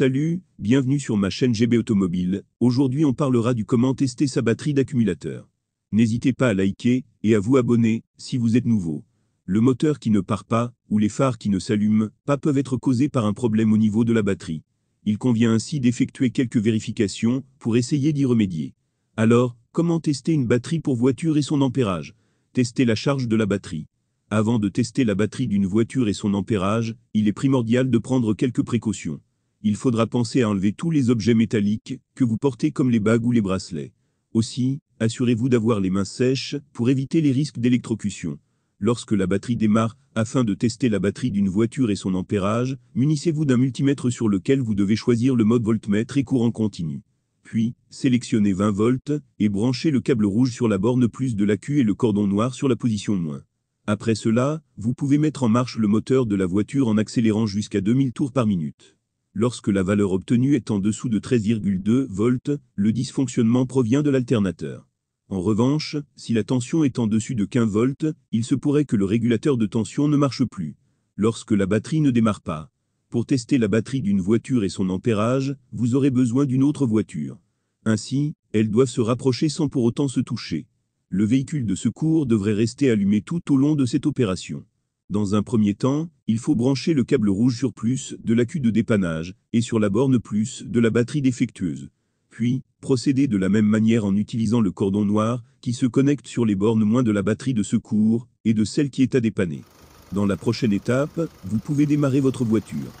Salut, bienvenue sur ma chaîne GB Automobile. Aujourd'hui on parlera du comment tester sa batterie d'accumulateur. N'hésitez pas à liker et à vous abonner si vous êtes nouveau. Le moteur qui ne part pas ou les phares qui ne s'allument pas peuvent être causés par un problème au niveau de la batterie. Il convient ainsi d'effectuer quelques vérifications pour essayer d'y remédier. Alors, comment tester une batterie pour voiture et son ampérage Tester la charge de la batterie. Avant de tester la batterie d'une voiture et son ampérage, il est primordial de prendre quelques précautions il faudra penser à enlever tous les objets métalliques que vous portez comme les bagues ou les bracelets. Aussi, assurez-vous d'avoir les mains sèches pour éviter les risques d'électrocution. Lorsque la batterie démarre, afin de tester la batterie d'une voiture et son ampérage, munissez-vous d'un multimètre sur lequel vous devez choisir le mode voltmètre et courant continu. Puis, sélectionnez 20 volts et branchez le câble rouge sur la borne plus de l'accu et le cordon noir sur la position moins. Après cela, vous pouvez mettre en marche le moteur de la voiture en accélérant jusqu'à 2000 tours par minute. Lorsque la valeur obtenue est en dessous de 13,2 volts, le dysfonctionnement provient de l'alternateur. En revanche, si la tension est en dessus de 15 volts, il se pourrait que le régulateur de tension ne marche plus, lorsque la batterie ne démarre pas. Pour tester la batterie d'une voiture et son ampérage, vous aurez besoin d'une autre voiture. Ainsi, elles doivent se rapprocher sans pour autant se toucher. Le véhicule de secours devrait rester allumé tout au long de cette opération. Dans un premier temps, il faut brancher le câble rouge sur plus de l'accu de dépannage et sur la borne plus de la batterie défectueuse. Puis, procédez de la même manière en utilisant le cordon noir qui se connecte sur les bornes moins de la batterie de secours et de celle qui est à dépanner. Dans la prochaine étape, vous pouvez démarrer votre voiture.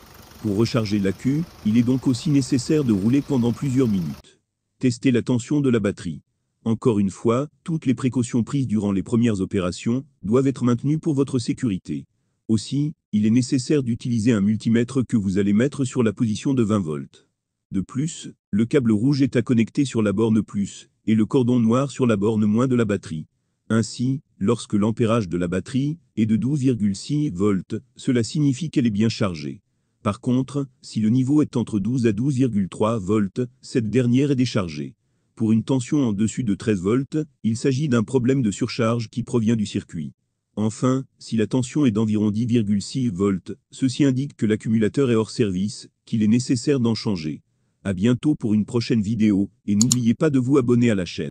Pour recharger l'accu, il est donc aussi nécessaire de rouler pendant plusieurs minutes. Testez la tension de la batterie. Encore une fois, toutes les précautions prises durant les premières opérations doivent être maintenues pour votre sécurité. Aussi, il est nécessaire d'utiliser un multimètre que vous allez mettre sur la position de 20 volts. De plus, le câble rouge est à connecter sur la borne plus et le cordon noir sur la borne moins de la batterie. Ainsi, lorsque l'ampérage de la batterie est de 12,6 volts, cela signifie qu'elle est bien chargée. Par contre, si le niveau est entre 12 à 12,3 volts, cette dernière est déchargée. Pour une tension en dessus de 13 volts, il s'agit d'un problème de surcharge qui provient du circuit. Enfin, si la tension est d'environ 10,6 volts, ceci indique que l'accumulateur est hors service, qu'il est nécessaire d'en changer. A bientôt pour une prochaine vidéo, et n'oubliez pas de vous abonner à la chaîne.